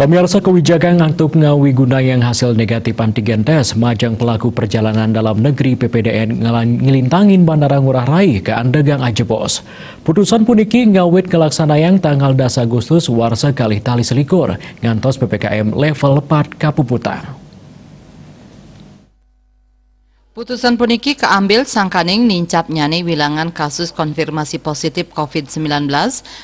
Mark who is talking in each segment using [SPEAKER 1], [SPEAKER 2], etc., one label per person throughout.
[SPEAKER 1] Pemirsa kewijakan untuk ngawi guna yang hasil negatif antigen tes, majang pelaku perjalanan dalam negeri PPDN ngelintangin Bandara Ngurah Rai ke Andegang Ajebos. Putusan puniki ngawit kelaksana yang tanggal 10 Agustus warsa kali tali selikur, ngantos PPKM level 4 Kapuputan.
[SPEAKER 2] Putusan puniki keambil sangkaning nincap nyani wilangan kasus konfirmasi positif COVID-19,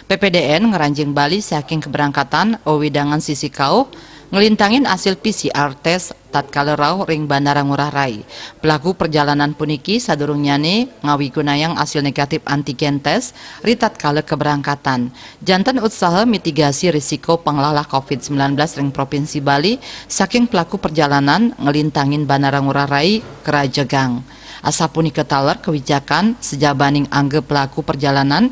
[SPEAKER 2] PPDN ngeranjing Bali saking keberangkatan owidangan sisi Kau, ngelintangin hasil PCR test tatkala rauh ring Bandara Ngurah Rai. Pelaku perjalanan puniki sadurungnyane ngawi gunayang hasil negatif antigen test ri tatkala keberangkatan. Jantan usaha mitigasi risiko pengelola COVID-19 ring Provinsi Bali saking pelaku perjalanan ngelintangin Bandara Ngurah Rai gang. Asa punika taler kebijakan sejabaning angge pelaku perjalanan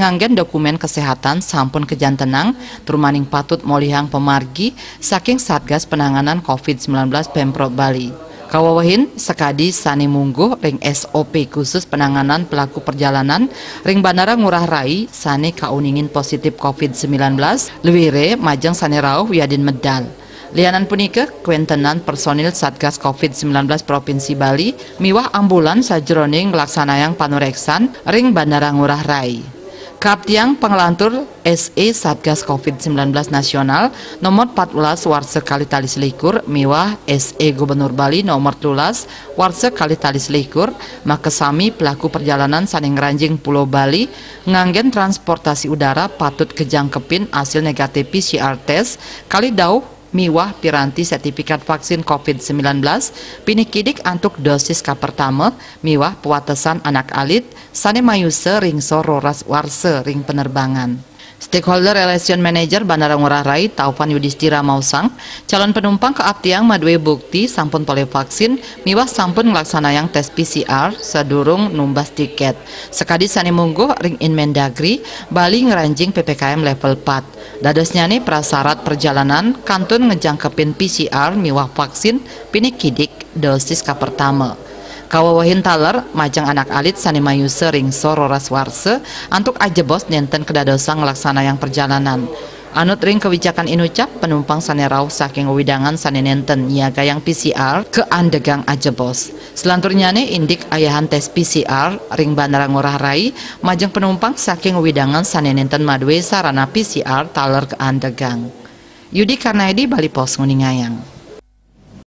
[SPEAKER 2] anggen dokumen kesehatan sampun tenang turmaning patut molihang pemargi saking Satgas Penanganan COVID-19 Pemprov Bali. Kawawahin sekadi Sani munggu ring SOP khusus penanganan pelaku perjalanan ring Bandara Ngurah Rai Sani kauningin positif COVID-19 lewire majang Sani Rauh Yadin Medal. Lianan punika kuentenan personil Satgas COVID-19 Provinsi Bali miwah ambulan sajroning laksanayang panureksan ring Bandara Ngurah Rai. Kaptiang pengelantur SE Satgas COVID-19 Nasional nomor 14 Warse Kali tali selikur miwah SE Gubernur Bali nomor 12 Warse Kali tali selikur makesami pelaku perjalanan saning ranjing Pulau Bali nganggen transportasi udara patut kejang kepin hasil negatif PCR test kali dauh miwah piranti sertifikat vaksin COVID-19, pinikidik antuk dosis pertama, miwah puatesan anak alit, sane mayuse ring sororas warse ring penerbangan. Stakeholder Relation Manager Bandara Ngurah Rai Taufan Yudhistira Mausang, calon penumpang ke Aptiang Madwe Bukti sampun poli vaksin, miwas sampun yang tes PCR sedurung numbas tiket. Sekadi sani munggu ring in Mendagri, Bali ngeranjing PPKM level 4. Dadosnya nih prasyarat perjalanan kantun ngejangkepin PCR miwah vaksin pinik kidik dosis ke pertama kawawahin taler majang anak alit sanimayu sering sororas warse antuk aja bos nenten kedadosa ngelaksana yang perjalanan Anut ring kebijakan Inucap penumpang sanerau saking widangan nenten niaga yang PCR ke Andegang aja bos. Selanturnya ne indik ayahan tes PCR ring Bandara Ngurah Rai majang penumpang saking widangan nenten madwe sarana PCR taler ke Andegang. Yudi Karnaidi Bali Pos Nguningayang.